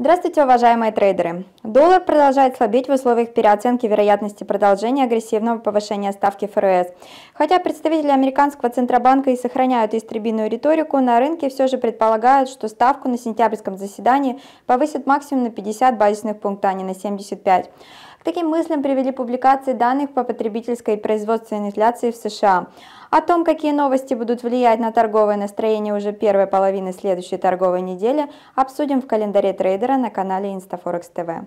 Здравствуйте, уважаемые трейдеры! Доллар продолжает слабеть в условиях переоценки вероятности продолжения агрессивного повышения ставки ФРС. Хотя представители американского Центробанка и сохраняют истребиную риторику, на рынке все же предполагают, что ставку на сентябрьском заседании повысят максимум на 50 базисных пунктов, а не на 75. К таким мыслям привели публикации данных по потребительской и производственной инфляции в США. О том, какие новости будут влиять на торговое настроение уже первой половины следующей торговой недели, обсудим в календаре трейдера на канале InstaForex TV.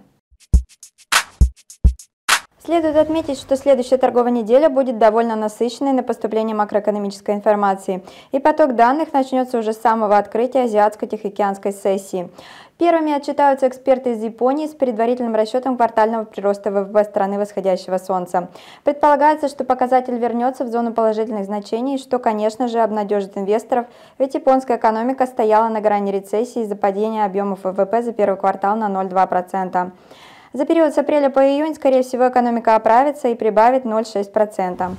Следует отметить, что следующая торговая неделя будет довольно насыщенной на поступление макроэкономической информации, и поток данных начнется уже с самого открытия Азиатско-Тихоокеанской сессии. Первыми отчитаются эксперты из Японии с предварительным расчетом квартального прироста ВВП страны восходящего солнца. Предполагается, что показатель вернется в зону положительных значений, что, конечно же, обнадежит инвесторов, ведь японская экономика стояла на грани рецессии из-за падения объемов ВВП за первый квартал на 0,2%. За период с апреля по июнь, скорее всего, экономика оправится и прибавит 0,6%.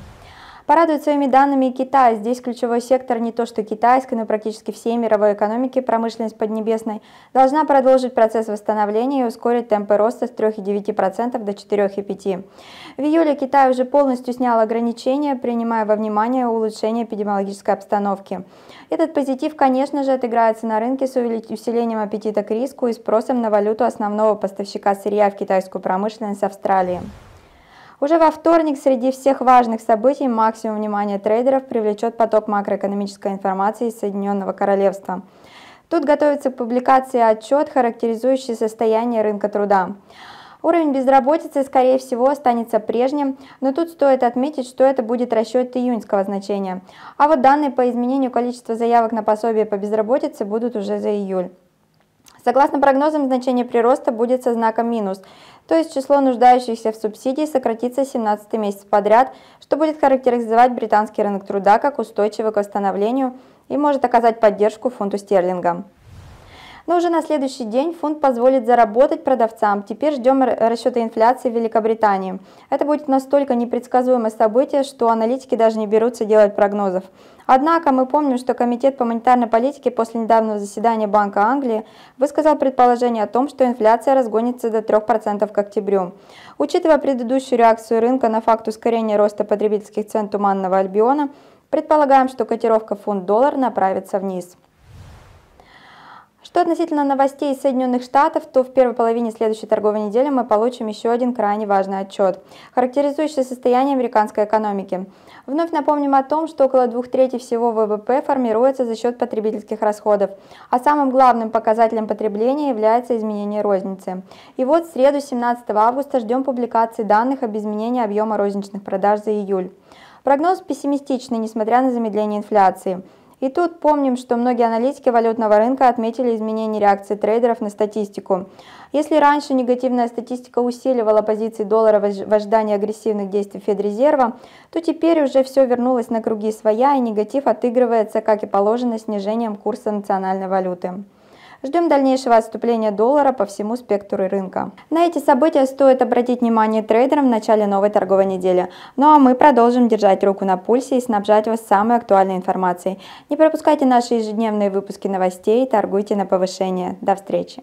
Порадует своими данными и Китай. Здесь ключевой сектор не то что китайской, но практически всей мировой экономики, промышленность Поднебесной, должна продолжить процесс восстановления и ускорить темпы роста с 3,9% до 4,5%. В июле Китай уже полностью снял ограничения, принимая во внимание улучшение эпидемиологической обстановки. Этот позитив, конечно же, отыграется на рынке с усилением аппетита к риску и спросом на валюту основного поставщика сырья в китайскую промышленность Австралии. Уже во вторник среди всех важных событий максимум внимания трейдеров привлечет поток макроэкономической информации из Соединенного Королевства. Тут готовится публикация отчет, характеризующий состояние рынка труда. Уровень безработицы, скорее всего, останется прежним, но тут стоит отметить, что это будет расчет июньского значения. А вот данные по изменению количества заявок на пособие по безработице будут уже за июль. Согласно прогнозам, значение прироста будет со знаком минус то есть число нуждающихся в субсидии сократится 17 месяц подряд, что будет характеризовать британский рынок труда как устойчивый к восстановлению и может оказать поддержку фунту стерлинга. Но уже на следующий день фунт позволит заработать продавцам. Теперь ждем расчета инфляции в Великобритании. Это будет настолько непредсказуемое событие, что аналитики даже не берутся делать прогнозов. Однако мы помним, что Комитет по монетарной политике после недавнего заседания Банка Англии высказал предположение о том, что инфляция разгонится до 3% к октябрю. Учитывая предыдущую реакцию рынка на факт ускорения роста потребительских цен Туманного Альбиона, предполагаем, что котировка фунт-доллар направится вниз. Что относительно новостей из Соединенных Штатов, то в первой половине следующей торговой недели мы получим еще один крайне важный отчет, характеризующий состояние американской экономики. Вновь напомним о том, что около двух трети всего ВВП формируется за счет потребительских расходов, а самым главным показателем потребления является изменение розницы. И вот в среду 17 августа ждем публикации данных об изменении объема розничных продаж за июль. Прогноз пессимистичный, несмотря на замедление инфляции. И тут помним, что многие аналитики валютного рынка отметили изменение реакции трейдеров на статистику. Если раньше негативная статистика усиливала позиции доллара в ожидании агрессивных действий Федрезерва, то теперь уже все вернулось на круги своя и негатив отыгрывается, как и положено, снижением курса национальной валюты. Ждем дальнейшего отступления доллара по всему спектру рынка. На эти события стоит обратить внимание трейдерам в начале новой торговой недели. Ну а мы продолжим держать руку на пульсе и снабжать вас самой актуальной информацией. Не пропускайте наши ежедневные выпуски новостей, и торгуйте на повышение. До встречи!